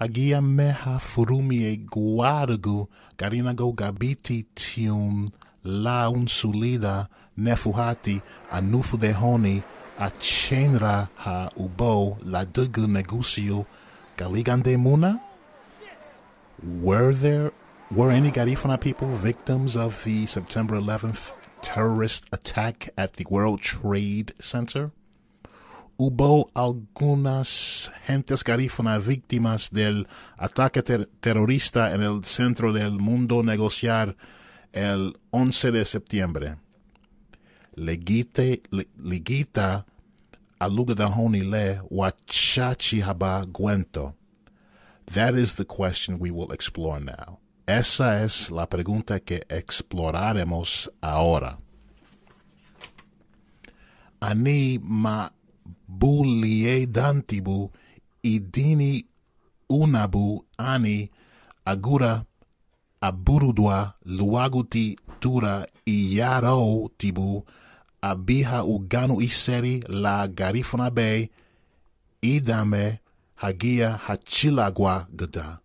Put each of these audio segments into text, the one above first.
Hagia meha furumie garina garinago gabiti tium unsulida nefuhati anufu dehoni achenra ha ubo ladugu negusio galigande muna? Were there were any Garifuna people victims of the September 11th terrorist attack at the World Trade Center? hubo algunas gentes garífonas víctimas del ataque terrorista en el centro del mundo negociar el 11 de septiembre. le, le guento. That is the question we will explore now. Esa es la pregunta que exploraremos ahora. Ani bullie dantibu idini unabu ani agura aburudwa luaguti tura iyarou tibu abiha uganu iseri la garifuna bei idame hagia hachilagwa gada.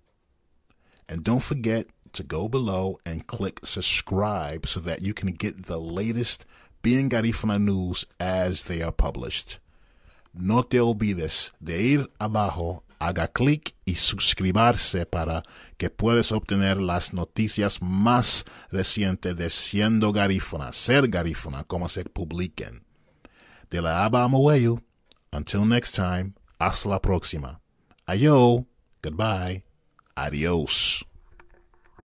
And don't forget to go below and click subscribe so that you can get the latest Being Garifuna news as they are published. No te olvides de ir abajo, haga clic y suscribirse para que puedas obtener las noticias más recientes de Siendo Garífona, Ser Garífona, como se publiquen. De la Aba Amoeyu. Until next time, hasta la próxima. Ayo, goodbye, adiós.